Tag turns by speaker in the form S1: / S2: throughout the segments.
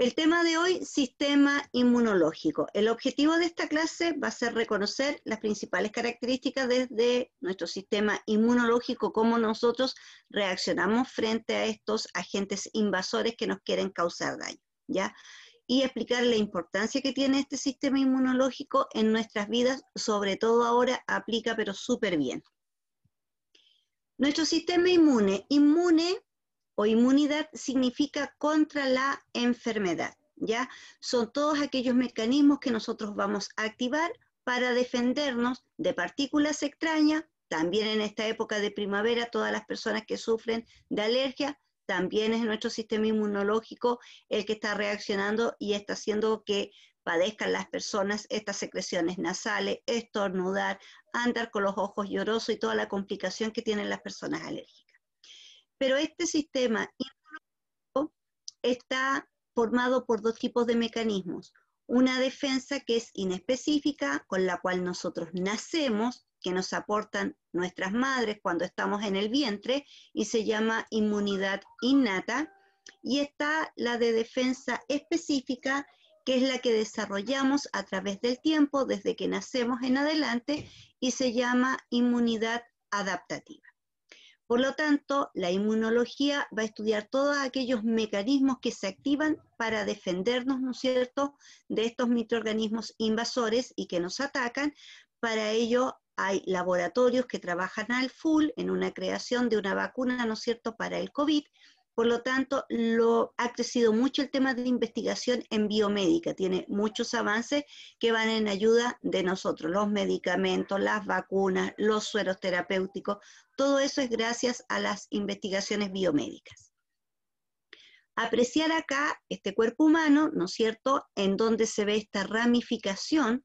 S1: El tema de hoy, sistema inmunológico. El objetivo de esta clase va a ser reconocer las principales características desde nuestro sistema inmunológico, cómo nosotros reaccionamos frente a estos agentes invasores que nos quieren causar daño, ¿ya? Y explicar la importancia que tiene este sistema inmunológico en nuestras vidas, sobre todo ahora aplica pero súper bien. Nuestro sistema inmune, inmune o inmunidad significa contra la enfermedad, ¿ya? Son todos aquellos mecanismos que nosotros vamos a activar para defendernos de partículas extrañas, también en esta época de primavera todas las personas que sufren de alergia, también es nuestro sistema inmunológico el que está reaccionando y está haciendo que padezcan las personas estas secreciones nasales, estornudar, andar con los ojos llorosos y toda la complicación que tienen las personas alérgicas. Pero este sistema inmunológico está formado por dos tipos de mecanismos. Una defensa que es inespecífica, con la cual nosotros nacemos, que nos aportan nuestras madres cuando estamos en el vientre, y se llama inmunidad innata. Y está la de defensa específica, que es la que desarrollamos a través del tiempo, desde que nacemos en adelante, y se llama inmunidad adaptativa. Por lo tanto, la inmunología va a estudiar todos aquellos mecanismos que se activan para defendernos, ¿no es cierto?, de estos microorganismos invasores y que nos atacan. Para ello hay laboratorios que trabajan al full en una creación de una vacuna, ¿no es cierto?, para el COVID por lo tanto, ha crecido mucho el tema de investigación en biomédica. Tiene muchos avances que van en ayuda de nosotros. Los medicamentos, las vacunas, los sueros terapéuticos, todo eso es gracias a las investigaciones biomédicas. Apreciar acá este cuerpo humano, ¿no es cierto?, en donde se ve esta ramificación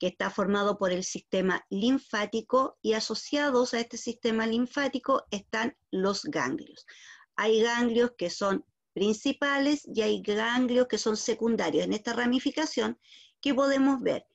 S1: que está formado por el sistema linfático y asociados a este sistema linfático están los ganglios. Hay ganglios que son principales y hay ganglios que son secundarios. En esta ramificación, que podemos ver?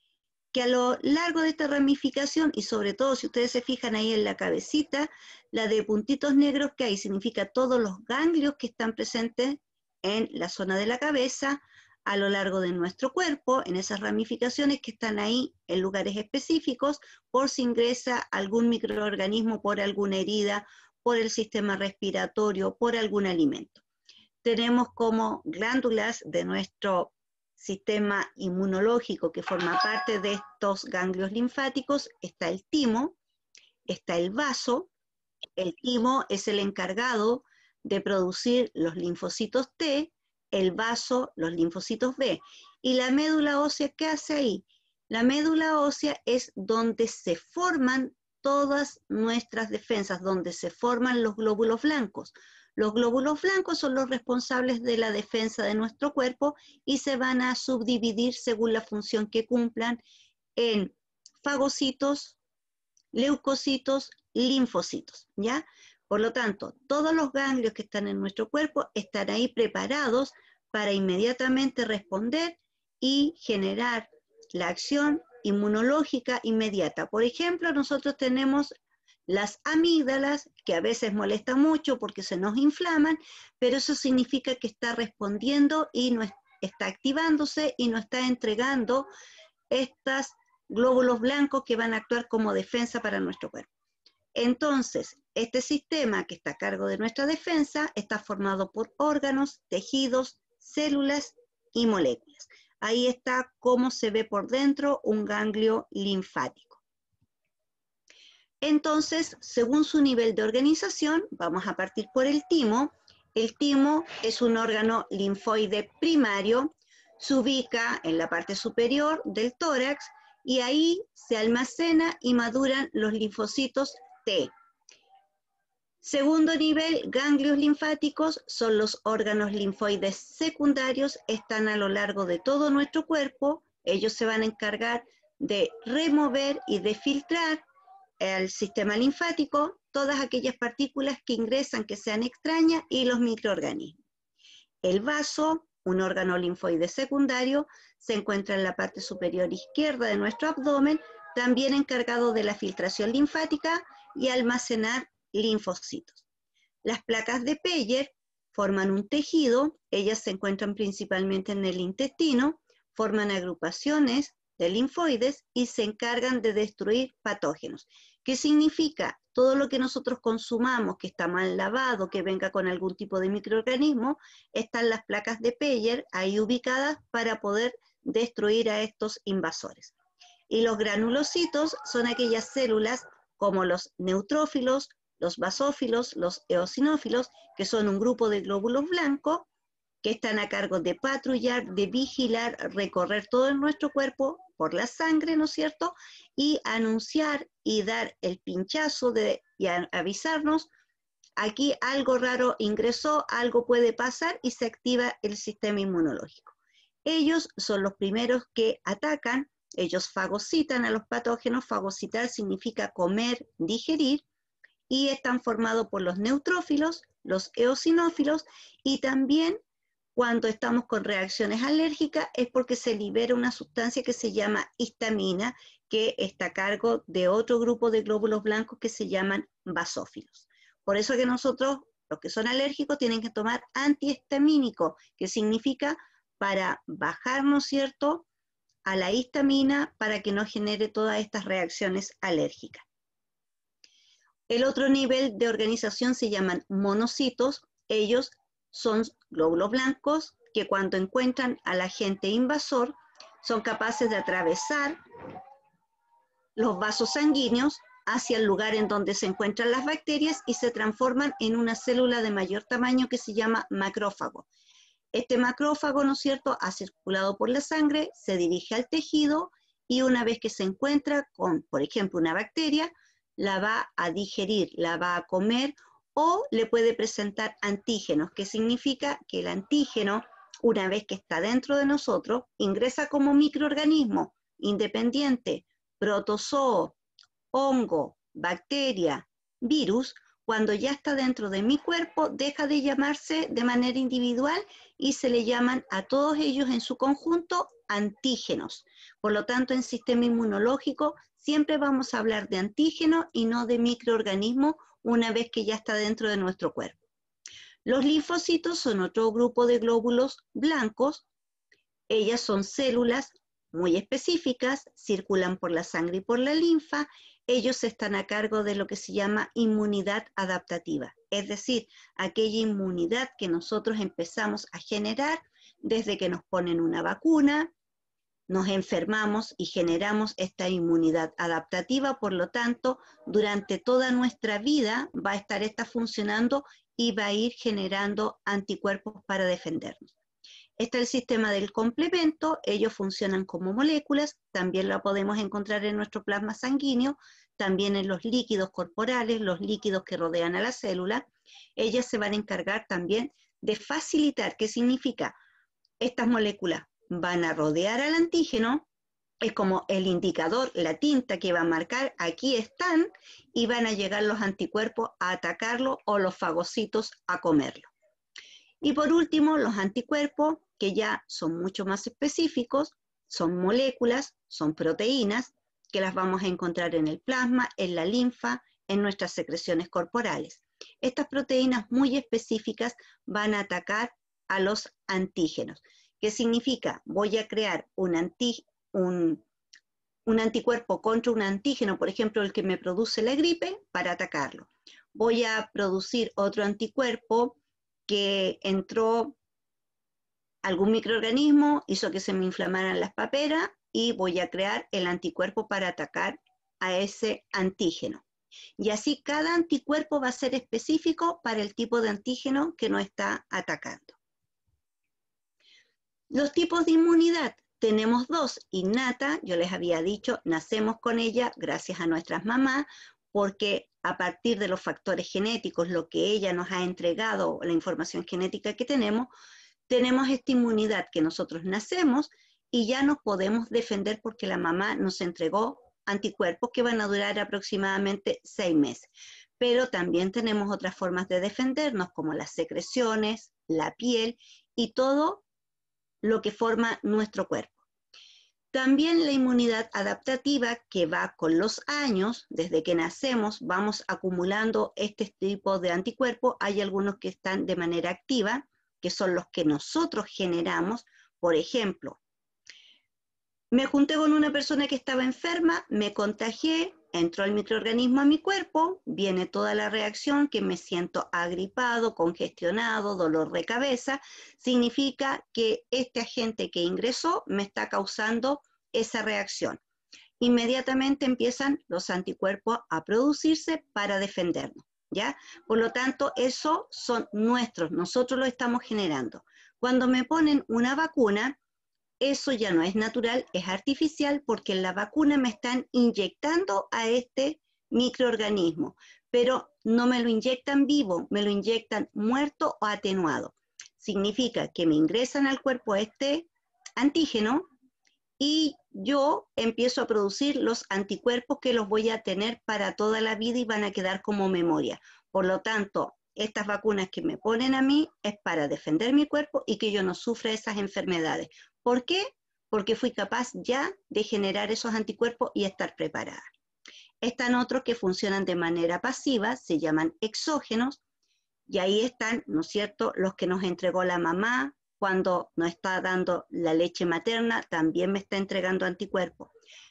S1: que a lo largo de esta ramificación, y sobre todo si ustedes se fijan ahí en la cabecita, la de puntitos negros que hay significa todos los ganglios que están presentes en la zona de la cabeza, a lo largo de nuestro cuerpo, en esas ramificaciones que están ahí en lugares específicos, por si ingresa algún microorganismo por alguna herida por el sistema respiratorio, por algún alimento. Tenemos como glándulas de nuestro sistema inmunológico que forma parte de estos ganglios linfáticos, está el timo, está el vaso. El timo es el encargado de producir los linfocitos T, el vaso los linfocitos B. ¿Y la médula ósea qué hace ahí? La médula ósea es donde se forman todas nuestras defensas, donde se forman los glóbulos blancos. Los glóbulos blancos son los responsables de la defensa de nuestro cuerpo y se van a subdividir según la función que cumplan en fagocitos, leucocitos, linfocitos, ¿ya? Por lo tanto, todos los ganglios que están en nuestro cuerpo están ahí preparados para inmediatamente responder y generar la acción inmunológica inmediata. Por ejemplo, nosotros tenemos las amígdalas, que a veces molesta mucho porque se nos inflaman, pero eso significa que está respondiendo y no está activándose y no está entregando estos glóbulos blancos que van a actuar como defensa para nuestro cuerpo. Entonces, este sistema que está a cargo de nuestra defensa está formado por órganos, tejidos, células y moléculas. Ahí está cómo se ve por dentro un ganglio linfático. Entonces, según su nivel de organización, vamos a partir por el timo. El timo es un órgano linfoide primario, se ubica en la parte superior del tórax y ahí se almacena y maduran los linfocitos T, Segundo nivel, ganglios linfáticos son los órganos linfoides secundarios, están a lo largo de todo nuestro cuerpo, ellos se van a encargar de remover y de filtrar al sistema linfático, todas aquellas partículas que ingresan que sean extrañas y los microorganismos. El vaso, un órgano linfoide secundario, se encuentra en la parte superior izquierda de nuestro abdomen, también encargado de la filtración linfática y almacenar linfocitos. Las placas de Peyer forman un tejido, ellas se encuentran principalmente en el intestino, forman agrupaciones de linfoides y se encargan de destruir patógenos. ¿Qué significa? Todo lo que nosotros consumamos que está mal lavado, que venga con algún tipo de microorganismo, están las placas de Peyer ahí ubicadas para poder destruir a estos invasores. Y los granulocitos son aquellas células como los neutrófilos, los basófilos, los eosinófilos, que son un grupo de glóbulos blancos que están a cargo de patrullar, de vigilar, recorrer todo nuestro cuerpo por la sangre, ¿no es cierto? Y anunciar y dar el pinchazo de, y avisarnos, aquí algo raro ingresó, algo puede pasar y se activa el sistema inmunológico. Ellos son los primeros que atacan, ellos fagocitan a los patógenos, fagocitar significa comer, digerir, y están formados por los neutrófilos, los eosinófilos y también cuando estamos con reacciones alérgicas es porque se libera una sustancia que se llama histamina, que está a cargo de otro grupo de glóbulos blancos que se llaman basófilos. Por eso que nosotros, los que son alérgicos, tienen que tomar antihistamínico, que significa para bajarnos cierto?, a la histamina para que no genere todas estas reacciones alérgicas. El otro nivel de organización se llaman monocitos. Ellos son glóbulos blancos que cuando encuentran al agente invasor son capaces de atravesar los vasos sanguíneos hacia el lugar en donde se encuentran las bacterias y se transforman en una célula de mayor tamaño que se llama macrófago. Este macrófago, ¿no es cierto?, ha circulado por la sangre, se dirige al tejido y una vez que se encuentra con, por ejemplo, una bacteria, la va a digerir, la va a comer o le puede presentar antígenos, que significa que el antígeno, una vez que está dentro de nosotros, ingresa como microorganismo independiente, protozoo, hongo, bacteria, virus, cuando ya está dentro de mi cuerpo, deja de llamarse de manera individual y se le llaman a todos ellos en su conjunto antígenos. Por lo tanto, en sistema inmunológico siempre vamos a hablar de antígeno y no de microorganismo una vez que ya está dentro de nuestro cuerpo. Los linfocitos son otro grupo de glóbulos blancos. Ellas son células muy específicas, circulan por la sangre y por la linfa. Ellos están a cargo de lo que se llama inmunidad adaptativa, es decir, aquella inmunidad que nosotros empezamos a generar desde que nos ponen una vacuna, nos enfermamos y generamos esta inmunidad adaptativa, por lo tanto, durante toda nuestra vida va a estar esta funcionando y va a ir generando anticuerpos para defendernos. es el sistema del complemento, ellos funcionan como moléculas, también la podemos encontrar en nuestro plasma sanguíneo, también en los líquidos corporales, los líquidos que rodean a la célula. Ellas se van a encargar también de facilitar, ¿qué significa? Estas moléculas van a rodear al antígeno, es como el indicador, la tinta que va a marcar, aquí están y van a llegar los anticuerpos a atacarlo o los fagocitos a comerlo. Y por último, los anticuerpos, que ya son mucho más específicos, son moléculas, son proteínas, que las vamos a encontrar en el plasma, en la linfa, en nuestras secreciones corporales. Estas proteínas muy específicas van a atacar a los antígenos. ¿Qué significa? Voy a crear un, anticuerpo contra un antígeno, por ejemplo, el que me produce la gripe, para atacarlo. Voy a producir otro anticuerpo que entró algún microorganismo, hizo que se me inflamaran las paperas y voy a crear el anticuerpo para atacar a ese antígeno. Y así cada anticuerpo va a ser específico para el tipo de antígeno que no está atacando. Los tipos de inmunidad. Tenemos dos, innata, yo les había dicho, nacemos con ella gracias a nuestras mamás, porque a partir de los factores genéticos, lo que ella nos ha entregado, la información genética que tenemos, tenemos esta inmunidad que nosotros nacemos y ya nos podemos defender porque la mamá nos entregó anticuerpos que van a durar aproximadamente seis meses. Pero también tenemos otras formas de defendernos, como las secreciones, la piel y todo lo que forma nuestro cuerpo. También la inmunidad adaptativa que va con los años, desde que nacemos vamos acumulando este tipo de anticuerpos. Hay algunos que están de manera activa, que son los que nosotros generamos. Por ejemplo, me junté con una persona que estaba enferma, me contagié, Entró el microorganismo a mi cuerpo, viene toda la reacción que me siento agripado, congestionado, dolor de cabeza. Significa que este agente que ingresó me está causando esa reacción. Inmediatamente empiezan los anticuerpos a producirse para defendernos. ¿Ya? Por lo tanto, esos son nuestros, nosotros lo estamos generando. Cuando me ponen una vacuna, eso ya no es natural, es artificial porque en la vacuna me están inyectando a este microorganismo, pero no me lo inyectan vivo, me lo inyectan muerto o atenuado. Significa que me ingresan al cuerpo este antígeno y yo empiezo a producir los anticuerpos que los voy a tener para toda la vida y van a quedar como memoria. Por lo tanto, estas vacunas que me ponen a mí es para defender mi cuerpo y que yo no sufra esas enfermedades. ¿Por qué? Porque fui capaz ya de generar esos anticuerpos y estar preparada. Están otros que funcionan de manera pasiva, se llaman exógenos, y ahí están, ¿no es cierto?, los que nos entregó la mamá cuando nos está dando la leche materna, también me está entregando anticuerpos.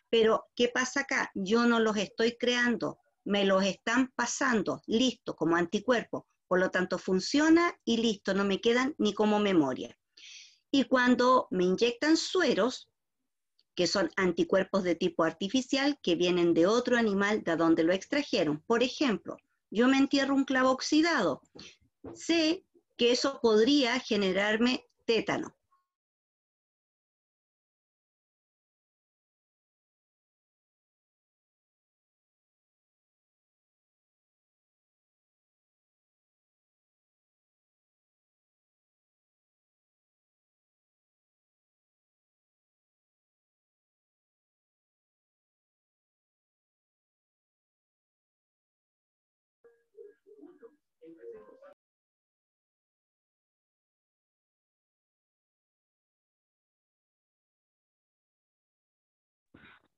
S1: Pero, ¿qué pasa acá? Yo no los estoy creando, me los están pasando, listo, como anticuerpos. Por lo tanto, funciona y listo, no me quedan ni como memoria. Y cuando me inyectan sueros, que son anticuerpos de tipo artificial que vienen de otro animal de donde lo extrajeron. Por ejemplo, yo me entierro un clavo oxidado. Sé que eso podría generarme tétano.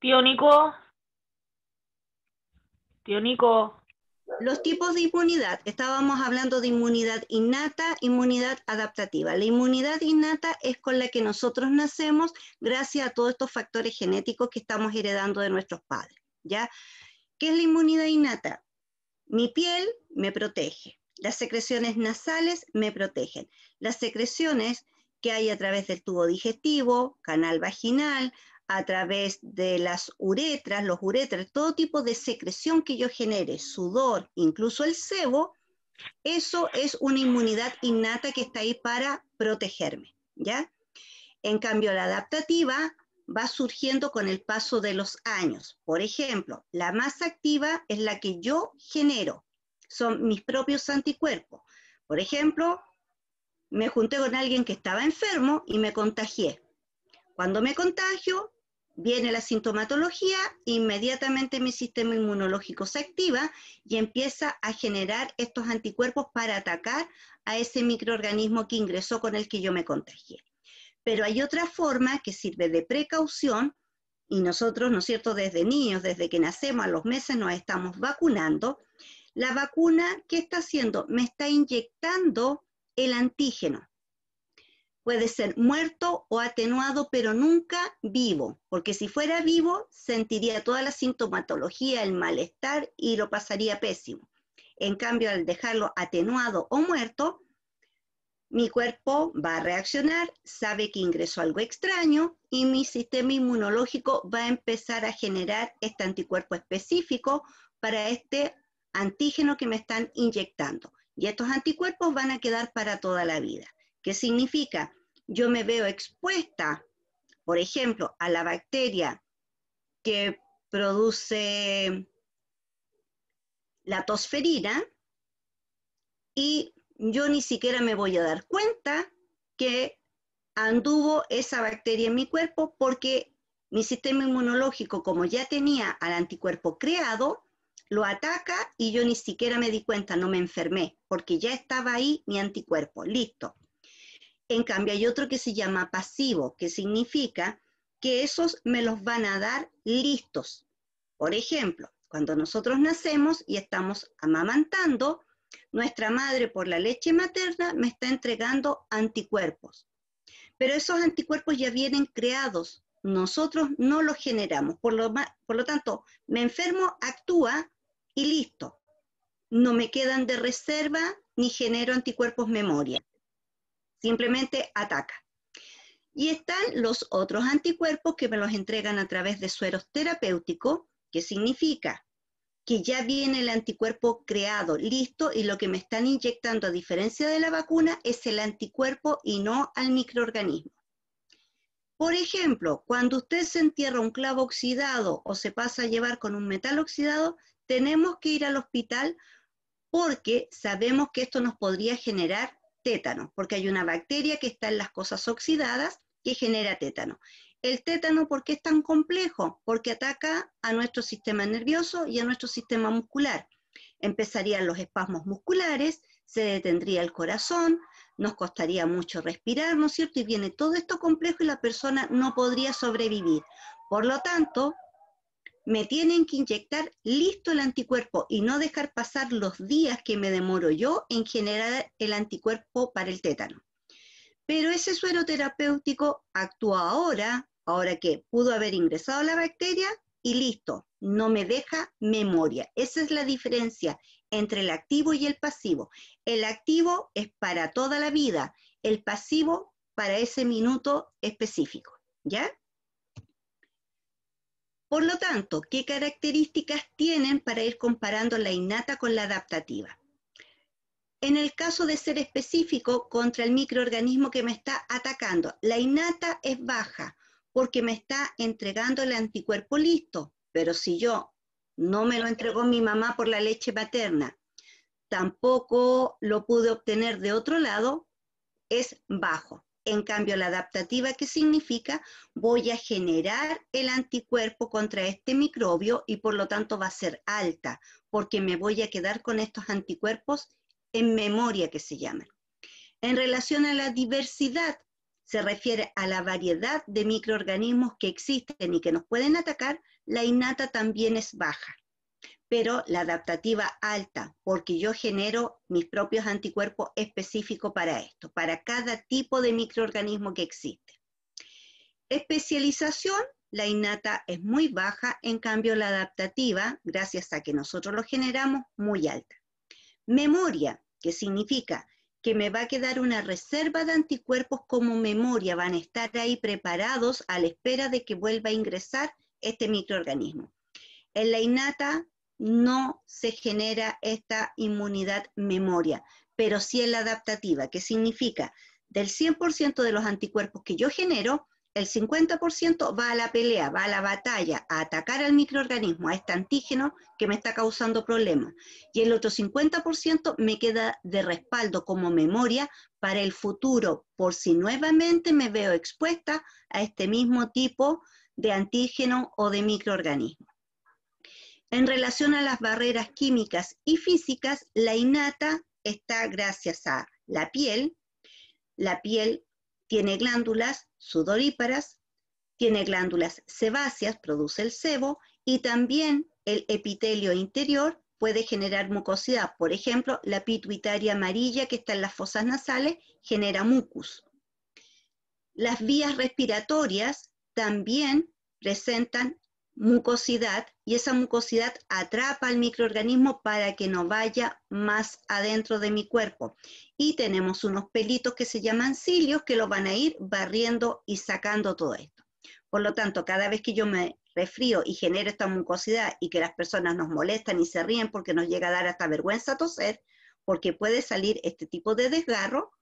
S1: Tío Nico. Tío Nico. Los tipos de inmunidad. Estábamos hablando de inmunidad innata, inmunidad adaptativa. La inmunidad innata es con la que nosotros nacemos gracias a todos estos factores genéticos que estamos heredando de nuestros padres. ¿ya? ¿Qué es la inmunidad innata? Mi piel me protege, las secreciones nasales me protegen, las secreciones que hay a través del tubo digestivo, canal vaginal, a través de las uretras, los uretras, todo tipo de secreción que yo genere, sudor, incluso el sebo, eso es una inmunidad innata que está ahí para protegerme, ¿ya? En cambio, la adaptativa va surgiendo con el paso de los años. Por ejemplo, la más activa es la que yo genero, son mis propios anticuerpos. Por ejemplo, me junté con alguien que estaba enfermo y me contagié. Cuando me contagio, viene la sintomatología, inmediatamente mi sistema inmunológico se activa y empieza a generar estos anticuerpos para atacar a ese microorganismo que ingresó con el que yo me contagié. Pero hay otra forma que sirve de precaución y nosotros, ¿no es cierto?, desde niños, desde que nacemos a los meses nos estamos vacunando. La vacuna, ¿qué está haciendo? Me está inyectando el antígeno. Puede ser muerto o atenuado, pero nunca vivo, porque si fuera vivo sentiría toda la sintomatología, el malestar y lo pasaría pésimo. En cambio, al dejarlo atenuado o muerto, mi cuerpo va a reaccionar, sabe que ingresó algo extraño y mi sistema inmunológico va a empezar a generar este anticuerpo específico para este antígeno que me están inyectando. Y estos anticuerpos van a quedar para toda la vida. ¿Qué significa? Yo me veo expuesta, por ejemplo, a la bacteria que produce la tosferina y yo ni siquiera me voy a dar cuenta que anduvo esa bacteria en mi cuerpo porque mi sistema inmunológico, como ya tenía al anticuerpo creado, lo ataca y yo ni siquiera me di cuenta, no me enfermé, porque ya estaba ahí mi anticuerpo, listo. En cambio, hay otro que se llama pasivo, que significa que esos me los van a dar listos. Por ejemplo, cuando nosotros nacemos y estamos amamantando, nuestra madre por la leche materna me está entregando anticuerpos, pero esos anticuerpos ya vienen creados, nosotros no los generamos. Por lo, tanto, me enfermo, actúa y listo. No me quedan de reserva ni genero anticuerpos memoria. Simplemente ataca. Y están los otros anticuerpos que me los entregan a través de sueros terapéuticos, que significa que ya viene el anticuerpo creado, listo, y lo que me están inyectando a diferencia de la vacuna es el anticuerpo y no al microorganismo. Por ejemplo, cuando usted se entierra un clavo oxidado o se pasa a llevar con un metal oxidado, tenemos que ir al hospital porque sabemos que esto nos podría generar tétano, porque hay una bacteria que está en las cosas oxidadas que genera tétano. El tétano, ¿por qué es tan complejo? Porque ataca a nuestro sistema nervioso y a nuestro sistema muscular. Empezarían los espasmos musculares, se detendría el corazón, nos costaría mucho respirar, ¿no es cierto? Y viene todo esto complejo y la persona no podría sobrevivir. Por lo tanto, me tienen que inyectar listo el anticuerpo y no dejar pasar los días que me demoro yo en generar el anticuerpo para el tétano. Pero ese suero terapéutico actúa ahora, Ahora que pudo haber ingresado la bacteria y listo, no me deja memoria. Esa es la diferencia entre el activo y el pasivo. El activo es para toda la vida, el pasivo para ese minuto específico, ¿ya? Por lo tanto, ¿qué características tienen para ir comparando la innata con la adaptativa? En el caso de ser específico contra el microorganismo que me está atacando, la innata es baja, porque me está entregando el anticuerpo listo. Pero si yo no me lo entregó mi mamá por la leche materna, tampoco lo pude obtener de otro lado, es bajo. En cambio, la adaptativa, que significa? Voy a generar el anticuerpo contra este microbio y por lo tanto va a ser alta, porque me voy a quedar con estos anticuerpos en memoria que se llaman. En relación a la diversidad, se refiere a la variedad de microorganismos que existen y que nos pueden atacar, la innata también es baja, pero la adaptativa alta, porque yo genero mis propios anticuerpos específicos para esto, para cada tipo de microorganismo que existe. Especialización, la innata es muy baja, en cambio la adaptativa, gracias a que nosotros lo generamos, muy alta. Memoria, que significa que me va a quedar una reserva de anticuerpos como memoria, van a estar ahí preparados a la espera de que vuelva a ingresar este microorganismo. En la innata no se genera esta inmunidad memoria, pero sí en la adaptativa, que significa del 100% de los anticuerpos que yo genero, el 50% va a la pelea, va a la batalla, a atacar al microorganismo, a este antígeno que me está causando problemas. Y el otro 50% me queda de respaldo como memoria para el futuro, por si nuevamente me veo expuesta a este mismo tipo de antígeno o de microorganismo. En relación a las barreras químicas y físicas, la innata está gracias a la piel. La piel tiene glándulas sudoríparas, tiene glándulas sebáceas, produce el sebo y también el epitelio interior puede generar mucosidad. Por ejemplo, la pituitaria amarilla que está en las fosas nasales genera mucus. Las vías respiratorias también presentan mucosidad y esa mucosidad atrapa al microorganismo para que no vaya más adentro de mi cuerpo. Y tenemos unos pelitos que se llaman cilios que lo van a ir barriendo y sacando todo esto. Por lo tanto, cada vez que yo me refrío y genero esta mucosidad y que las personas nos molestan y se ríen porque nos llega a dar hasta vergüenza toser, porque puede salir este tipo de desgarro,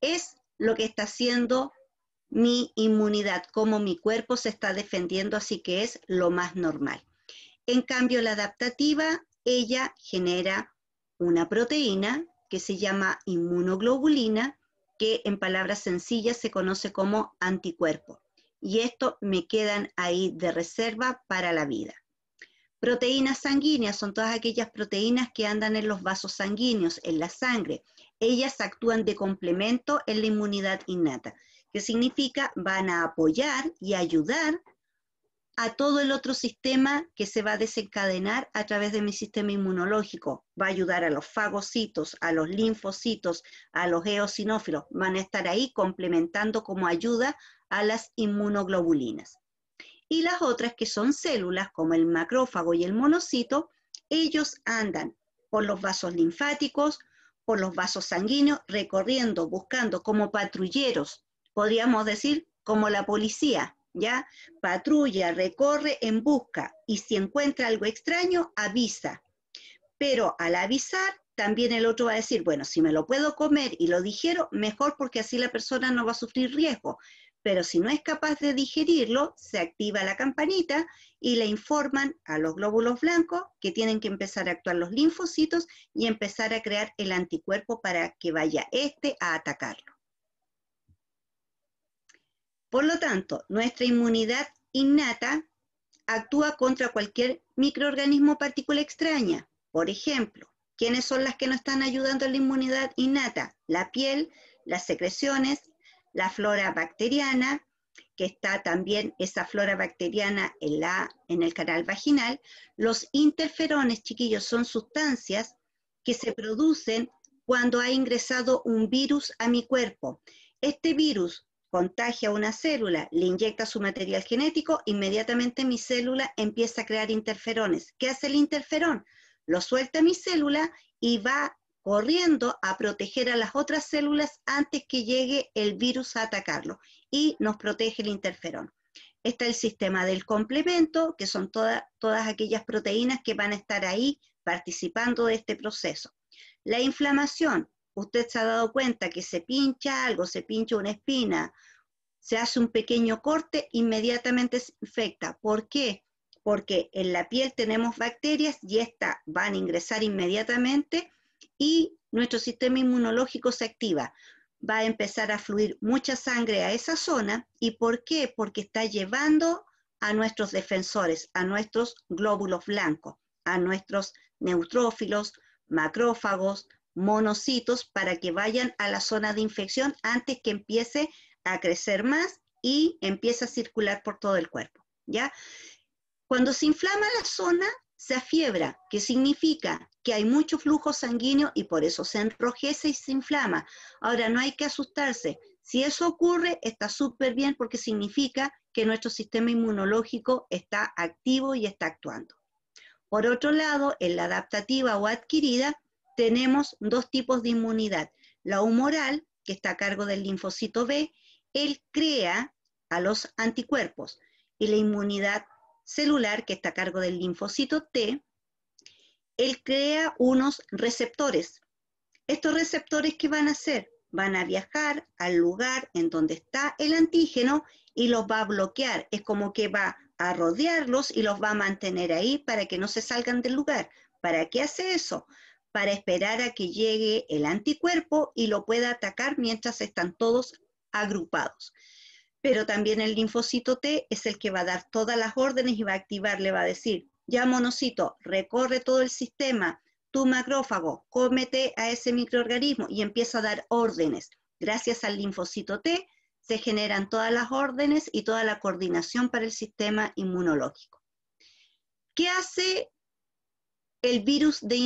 S1: es lo que está haciendo mi inmunidad, como mi cuerpo se está defendiendo, así que es lo más normal. En cambio, la adaptativa, ella genera una proteína que se llama inmunoglobulina, que en palabras sencillas se conoce como anticuerpo. Y esto me quedan ahí de reserva para la vida. Proteínas sanguíneas son todas aquellas proteínas que andan en los vasos sanguíneos, en la sangre. Ellas actúan de complemento en la inmunidad innata que significa van a apoyar y ayudar a todo el otro sistema que se va a desencadenar a través de mi sistema inmunológico. Va a ayudar a los fagocitos, a los linfocitos, a los eosinófilos. Van a estar ahí complementando como ayuda a las inmunoglobulinas. Y las otras que son células, como el macrófago y el monocito, ellos andan por los vasos linfáticos, por los vasos sanguíneos, recorriendo, buscando como patrulleros podríamos decir, como la policía, ¿ya? Patrulla, recorre en busca y si encuentra algo extraño, avisa. Pero al avisar, también el otro va a decir, bueno, si me lo puedo comer y lo digiero, mejor porque así la persona no va a sufrir riesgo. Pero si no es capaz de digerirlo, se activa la campanita y le informan a los glóbulos blancos que tienen que empezar a actuar los linfocitos y empezar a crear el anticuerpo para que vaya este a atacarlo. Por lo tanto, nuestra inmunidad innata actúa contra cualquier microorganismo partícula extraña. Por ejemplo, ¿quiénes son las que nos están ayudando a la inmunidad innata? La piel, las secreciones, la flora bacteriana, que está también esa flora bacteriana en, la, en el canal vaginal. Los interferones, chiquillos, son sustancias que se producen cuando ha ingresado un virus a mi cuerpo. Este virus contagia una célula, le inyecta su material genético, inmediatamente mi célula empieza a crear interferones. ¿Qué hace el interferón? Lo suelta mi célula y va corriendo a proteger a las otras células antes que llegue el virus a atacarlo y nos protege el interferón. Está el sistema del complemento, que son todas aquellas proteínas que van a estar ahí participando de este proceso. La inflamación, usted se ha dado cuenta que se pincha algo, se pincha una espina, se hace un pequeño corte, inmediatamente se infecta. ¿Por qué? Porque en la piel tenemos bacterias y estas van a ingresar inmediatamente y nuestro sistema inmunológico se activa. Va a empezar a fluir mucha sangre a esa zona. ¿Y por qué? Porque está llevando a nuestros defensores, a nuestros glóbulos blancos, a nuestros neutrófilos, macrófagos, monocitos para que vayan a la zona de infección antes que empiece a crecer más y empiece a circular por todo el cuerpo, ¿ya? Cuando se inflama la zona, se afiebra, que significa que hay mucho flujo sanguíneo y por eso se enrojece y se inflama. Ahora, no hay que asustarse. Si eso ocurre, está súper bien porque significa que nuestro sistema inmunológico está activo y está actuando. Por otro lado, en la adaptativa o adquirida, tenemos dos tipos de inmunidad. La humoral, que está a cargo del linfocito B, él crea a los anticuerpos. Y la inmunidad celular, que está a cargo del linfocito T, él crea unos receptores. Estos receptores, ¿qué van a hacer? Van a viajar al lugar en donde está el antígeno y los va a bloquear. Es como que va a rodearlos y los va a mantener ahí para que no se salgan del lugar. ¿Para qué hace eso? para esperar a que llegue el anticuerpo y lo pueda atacar mientras están todos agrupados. Pero también el linfocito T es el que va a dar todas las órdenes y va a activar, le va a decir, ya monocito, recorre todo el sistema, tu macrófago, cómete a ese microorganismo y empieza a dar órdenes. Gracias al linfocito T se generan todas las órdenes y toda la coordinación para el sistema inmunológico. ¿Qué hace el virus de,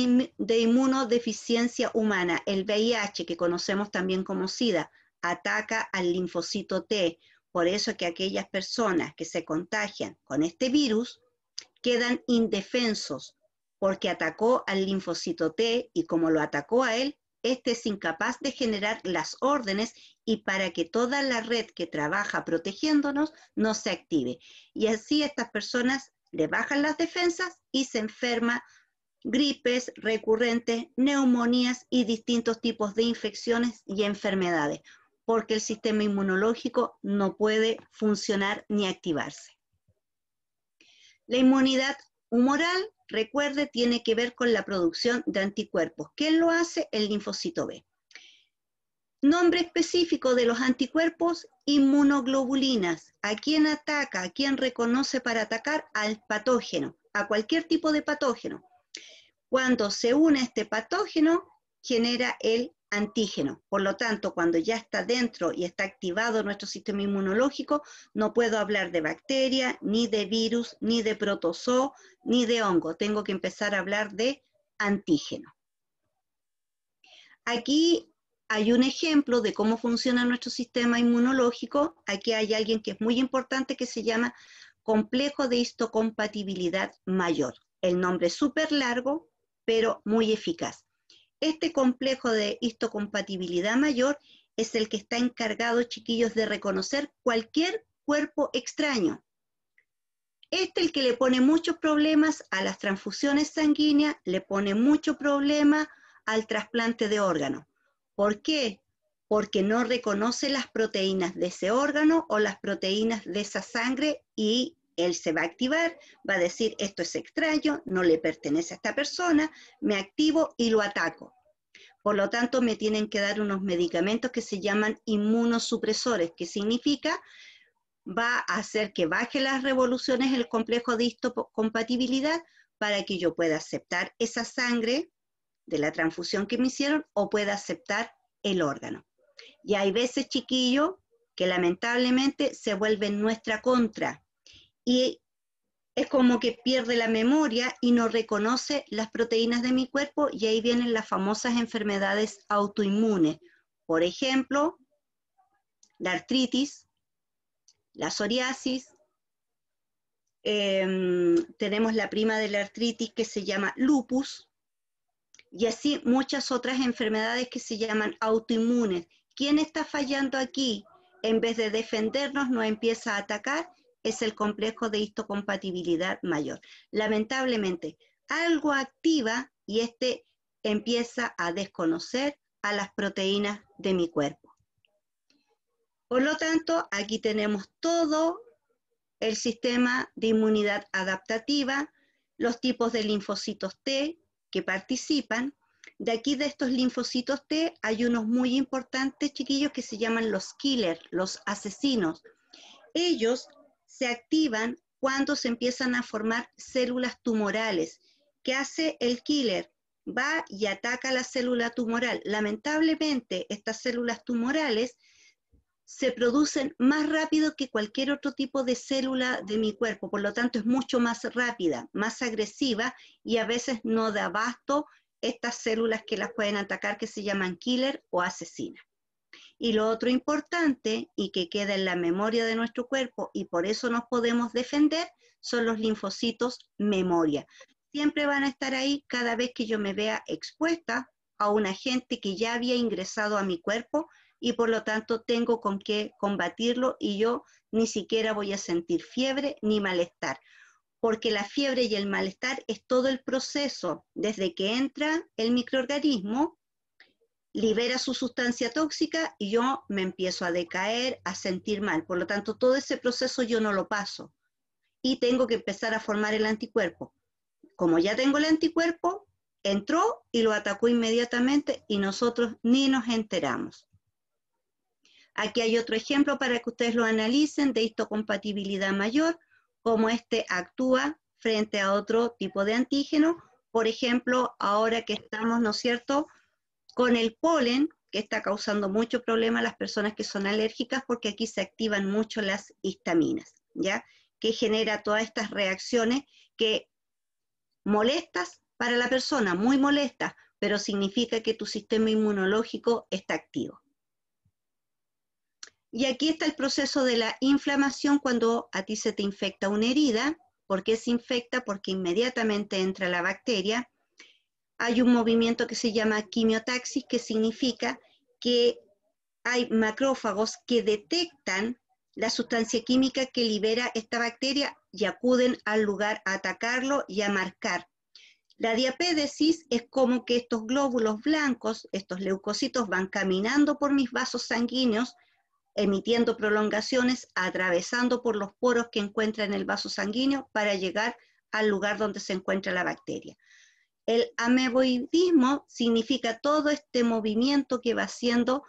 S1: inmunodeficiencia humana, el VIH, que conocemos también como SIDA, ataca al linfocito T. Por eso que aquellas personas que se contagian con este virus quedan indefensos porque atacó al linfocito T y como lo atacó a él, este es incapaz de generar las órdenes y para que toda la red que trabaja protegiéndonos no se active. Y así estas personas le bajan las defensas y se enferma gripes recurrentes, neumonías y distintos tipos de infecciones y enfermedades, porque el sistema inmunológico no puede funcionar ni activarse. La inmunidad humoral, recuerde, tiene que ver con la producción de anticuerpos. ¿Quién lo hace? El linfocito B. Nombre específico de los anticuerpos, inmunoglobulinas. ¿A quién ataca? ¿A quién reconoce para atacar? Al patógeno, a cualquier tipo de patógeno cuando se une este patógeno, genera el antígeno. Por lo tanto, cuando ya está dentro y está activado nuestro sistema inmunológico, no puedo hablar de bacteria, ni de virus, ni de protozoo, ni de hongo. Tengo que empezar a hablar de antígeno. Aquí hay un ejemplo de cómo funciona nuestro sistema inmunológico. Aquí hay alguien que es muy importante que se llama complejo de histocompatibilidad mayor. El nombre es súper largo, pero muy eficaz. Este complejo de histocompatibilidad mayor es el que está encargado, chiquillos, de reconocer cualquier cuerpo extraño. Este es el que le pone muchos problemas a las transfusiones sanguíneas, le pone mucho problema al trasplante de órgano. ¿Por qué? Porque no reconoce las proteínas de ese órgano o las proteínas de esa sangre y él se va a activar, va a decir, esto es extraño, no le pertenece a esta persona, me activo y lo ataco. Por lo tanto, me tienen que dar unos medicamentos que se llaman inmunosupresores, que significa va a hacer que baje las revoluciones el complejo de histocompatibilidad para que yo pueda aceptar esa sangre de la transfusión que me hicieron o pueda aceptar el órgano. Y hay veces, chiquillo, que lamentablemente se vuelve nuestra contra y es como que pierde la memoria y no reconoce las proteínas de mi cuerpo y ahí vienen las famosas enfermedades autoinmunes. Por ejemplo, la artritis, la psoriasis, em, tenemos la prima de la artritis que se llama lupus y así muchas otras enfermedades que se llaman autoinmunes. ¿Quién está fallando aquí? En vez de defendernos, nos empieza a atacar es el complejo de histocompatibilidad mayor. Lamentablemente, algo activa y este empieza a desconocer a las proteínas de mi cuerpo. Por lo tanto, aquí tenemos todo el sistema de inmunidad adaptativa, los tipos de linfocitos T que participan. De aquí de estos linfocitos T hay unos muy importantes, chiquillos, que se llaman los killers, los asesinos. Ellos se activan cuando se empiezan a formar células tumorales. ¿Qué hace el killer? Va y ataca la célula tumoral. Lamentablemente, estas células tumorales se producen más rápido que cualquier otro tipo de célula de mi cuerpo, por lo tanto es mucho más rápida, más agresiva y a veces no da abasto estas células que las pueden atacar que se llaman killer o asesina. Y lo otro importante y que queda en la memoria de nuestro cuerpo y por eso nos podemos defender son los linfocitos memoria. Siempre van a estar ahí cada vez que yo me vea expuesta a un agente que ya había ingresado a mi cuerpo y por lo tanto tengo con qué combatirlo y yo ni siquiera voy a sentir fiebre ni malestar, porque la fiebre y el malestar es todo el proceso desde que entra el microorganismo libera su sustancia tóxica y yo me empiezo a decaer, a sentir mal. Por lo tanto, todo ese proceso yo no lo paso y tengo que empezar a formar el anticuerpo. Como ya tengo el anticuerpo, entró y lo atacó inmediatamente y nosotros ni nos enteramos. Aquí hay otro ejemplo para que ustedes lo analicen de histocompatibilidad mayor, cómo este actúa frente a otro tipo de antígeno. Por ejemplo, ahora que estamos, ¿no es cierto?, con el polen, que está causando mucho problema a las personas que son alérgicas porque aquí se activan mucho las histaminas, ¿ya? Que genera todas estas reacciones que molestas para la persona, muy molestas, pero significa que tu sistema inmunológico está activo. Y aquí está el proceso de la inflamación cuando a ti se te infecta una herida. ¿Por qué se infecta? Porque inmediatamente entra la bacteria hay un movimiento que se llama quimiotaxis, que significa que hay macrófagos que detectan la sustancia química que libera esta bacteria y acuden al lugar a atacarlo y a marcar. La diapédesis es como que estos glóbulos blancos, estos leucocitos, van caminando por mis vasos sanguíneos, emitiendo prolongaciones, atravesando por los poros que encuentra en el vaso sanguíneo para llegar al lugar donde se encuentra la bacteria. El ameboidismo significa todo este movimiento que va haciendo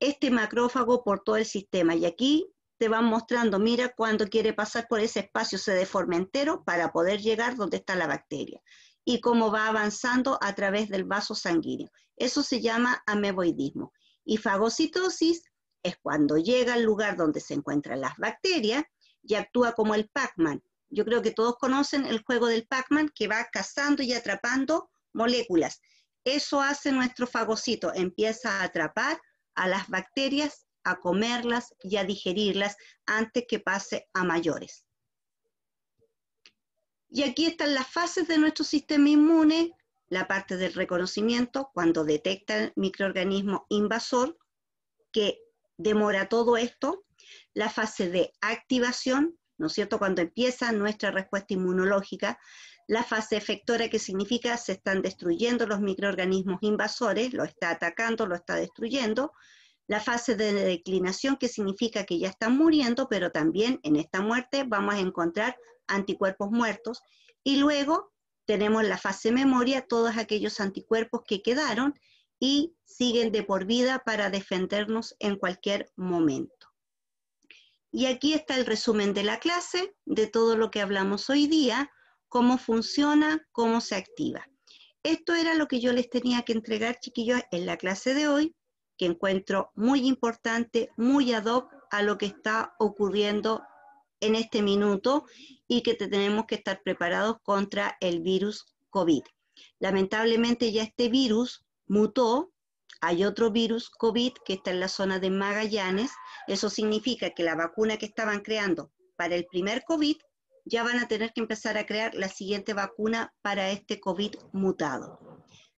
S1: este macrófago por todo el sistema. Y aquí te van mostrando, mira, cuando quiere pasar por ese espacio se deforma entero para poder llegar donde está la bacteria. Y cómo va avanzando a través del vaso sanguíneo. Eso se llama ameboidismo. Y fagocitosis es cuando llega al lugar donde se encuentran las bacterias y actúa como el Pac-Man. Yo creo que todos conocen el juego del Pac-Man que va cazando y atrapando moléculas. Eso hace nuestro fagocito, empieza a atrapar a las bacterias, a comerlas y a digerirlas antes que pase a mayores. Y aquí están las fases de nuestro sistema inmune, la parte del reconocimiento, cuando detecta el microorganismo invasor, que demora todo esto, la fase de activación, ¿no es cierto? Cuando empieza nuestra respuesta inmunológica, la fase efectora que significa se están destruyendo los microorganismos invasores, lo está atacando, lo está destruyendo. La fase de declinación que significa que ya están muriendo, pero también en esta muerte vamos a encontrar anticuerpos muertos. Y luego tenemos la fase memoria, todos aquellos anticuerpos que quedaron y siguen de por vida para defendernos en cualquier momento. Y aquí está el resumen de la clase, de todo lo que hablamos hoy día, cómo funciona, cómo se activa. Esto era lo que yo les tenía que entregar, chiquillos, en la clase de hoy, que encuentro muy importante, muy ad hoc a lo que está ocurriendo en este minuto y que tenemos que estar preparados contra el virus COVID. Lamentablemente ya este virus mutó hay otro virus COVID que está en la zona de Magallanes. Eso significa que la vacuna que estaban creando para el primer COVID ya van a tener que empezar a crear la siguiente vacuna para este COVID mutado.